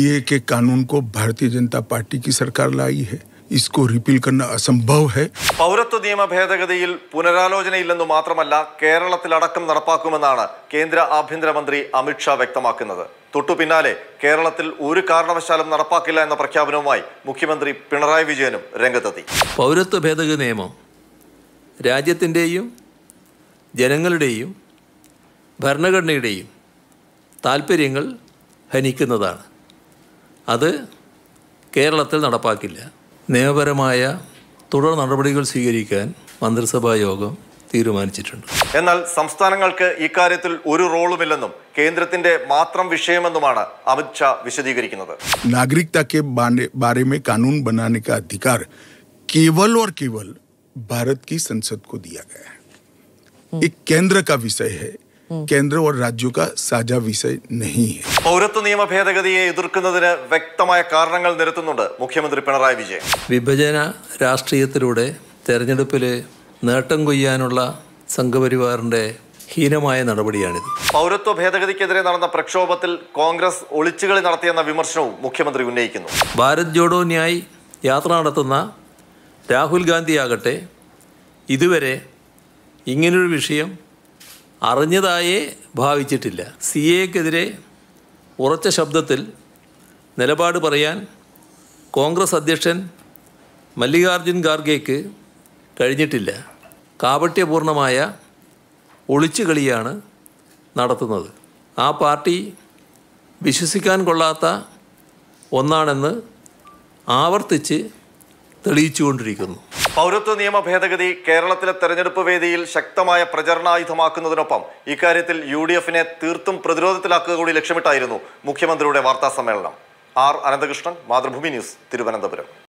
ये के कानून को भारतीय जनता पार्टी की सरकार लाई है इसको റിപ്പീൽ करना असंभव है പൗരത്വ നിയമ ഭേദഗതിയിൽ പുനരാലോചനയില്ലെന്നു മാത്രമല്ല കേരളത്തിലടക്കം നടപ്പാക്കുമെന്നാണ് കേന്ദ്ര ആഭ്യന്തരമന്ത്രി അമിത്ഷാ വ്യക്തമാക്കുന്നത് തൊട്ടു പിന്നാലെ കേരളത്തിൽ ഒരു കാരണവശാലും നടപ്പാക്കില്ല എന്ന പ്രഖ്യാപനവുമായി മുഖ്യമന്ത്രി പിണറായി വിജയനും രംഗത്തെത്തി പൗരത്വ ഭേദഗതി നിയമം രാജ്യത്തിൻ്റെയും ജനങ്ങളുടെയും ഭരണഘടനയുടെയും താല്പര്യങ്ങൾ ഹനിക്കുന്നതാണ് അത് കേരളത്തിൽ നടപ്പാക്കില്ല നിയമപരമായ തുടർ നടപടികൾ സ്വീകരിക്കാൻ മന്ത്രിസഭാ യോഗം തീരുമാനിച്ചിട്ടുണ്ട് എന്നാൽ സംസ്ഥാനങ്ങൾക്ക് ഇക്കാര്യത്തിൽ ഒരു റോളുമില്ലെന്നും കേന്ദ്രത്തിന്റെ മാത്രം വിഷയമെന്നുമാണ് അമിത് ഷാ വിശദീകരിക്കുന്നത് നാഗരികതയ്ക്ക് ബാരെ മേ കാനൂൻ അധികാർ കേവൽ ഓർ കേവൽ ഭാരത് കി സൻസദ് കോ ദിയ ഗയ കേന്ദ്ര കാ വിഷയ ഹൈ കേന്ദ്ര ഓർ രാജ്യ സാജാ साझा विषय है പൗരത്വ നിയമ ഭേദഗതിയെ എതിർക്കുന്നതിന് വ്യക്തമായ കാരണങ്ങൾ നിരത്തുന്നുണ്ട് മുഖ്യമന്ത്രി പിണറായി വിജയൻ വിഭജന രാഷ്ട്രീയത്തിലൂടെ തെരഞ്ഞെടുപ്പിൽ നേട്ടം കൊയ്യാനുള്ള സംഘപരിവാറിന്റെ ഹീനമായ നടപടിയാണിത് പൗരത്വ ഭേദഗതിക്കെതിരെ നടന്ന പ്രക്ഷോഭത്തിൽ കോൺഗ്രസ് ഒളിച്ചുകളി നടത്തിയെന്ന വിമർശനവും മുഖ്യമന്ത്രി ഉന്നയിക്കുന്നു ഭാരത് ജോഡോ ന്യായ് യാത്ര നടത്തുന്ന രാഹുൽ ഗാന്ധിയാകട്ടെ ഇതുവരെ ഇങ്ങനൊരു വിഷയം അറിഞ്ഞതായി ഭാവിച്ചിട്ടില്ല സി എക്കെതിരെ ഉറച്ച ശബ്ദത്തിൽ നിലപാട് പറയാൻ കോൺഗ്രസ് അധ്യക്ഷൻ മല്ലികാർജുൻ ഖാർഗെക്ക് കഴിഞ്ഞിട്ടില്ല കാപട്യപൂർണമായ ഒളിച്ചുകളിയാണ് നടത്തുന്നത് ആ പാർട്ടി വിശ്വസിക്കാൻ കൊള്ളാത്ത ഒന്നാണെന്ന് ആവർത്തിച്ച് തെളിയിച്ചുകൊണ്ടിരിക്കുന്നു പൗരത്വ നിയമ ഭേദഗതി കേരളത്തിലെ തെരഞ്ഞെടുപ്പ് വേദിയിൽ ശക്തമായ പ്രചരണായുധമാക്കുന്നതിനൊപ്പം ഇക്കാര്യത്തിൽ യു ഡി എഫിനെ തീർത്തും പ്രതിരോധത്തിലാക്കുക കൂടി ലക്ഷ്യമിട്ടായിരുന്നു മുഖ്യമന്ത്രിയുടെ വാർത്താ സമ്മേളനം ആർ അനന്തകൃഷ്ണൻ മാതൃഭൂമി ന്യൂസ് തിരുവനന്തപുരം